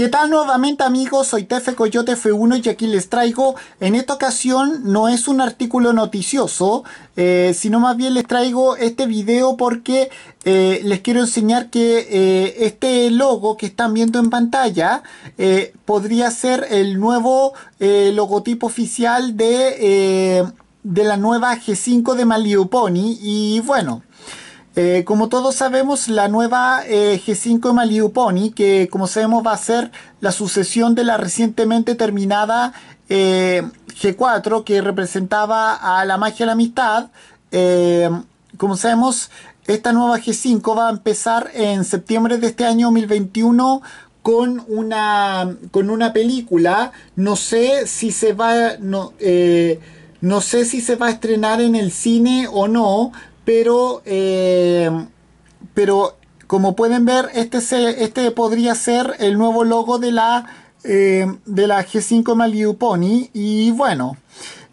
¿Qué tal nuevamente amigos? Soy Tefe Coyote F1 y aquí les traigo, en esta ocasión no es un artículo noticioso, eh, sino más bien les traigo este video porque eh, les quiero enseñar que eh, este logo que están viendo en pantalla podría ser el nuevo logotipo oficial de, de la nueva G5 de Pony y bueno... Eh, como todos sabemos, la nueva eh, G5 Maliuponi, que como sabemos va a ser la sucesión de la recientemente terminada eh, G4, que representaba a la magia de la amistad, como sabemos, esta nueva G5 va a empezar en septiembre de este año 2021 con una, con una película. No sé si se va... No, no sé si se va a estrenar en el cine o no, pero, eh, pero como pueden ver, este, este podría ser el nuevo logo de la, eh, de la G5 Malibu Pony y bueno...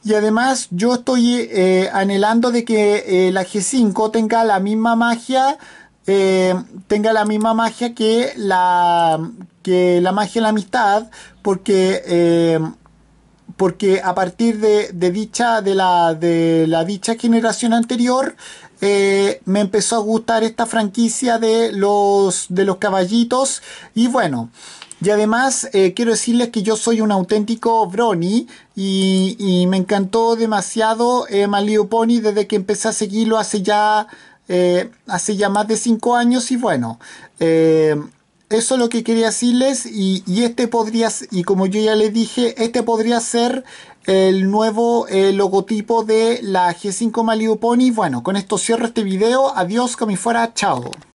Y además yo estoy eh, anhelando de que la G5 tenga la misma magia tenga la misma magia que la, que la magia de la amistad, porque porque a partir de, de, dicha de la de la dicha generación anterior eh, me empezó a gustar esta franquicia de los de los caballitos y bueno y además eh, quiero decirles que yo soy un auténtico brony y, me encantó demasiado eh, Pony desde que empecé a seguirlo hace ya eh, hace ya más de 5 años y bueno eso es lo que quería decirles y, este podría, y como yo ya les dije, este podría ser el nuevo eh, logotipo de la G5 Malibu Pony. Bueno, con esto cierro este video. Adiós, como fuera. Chao.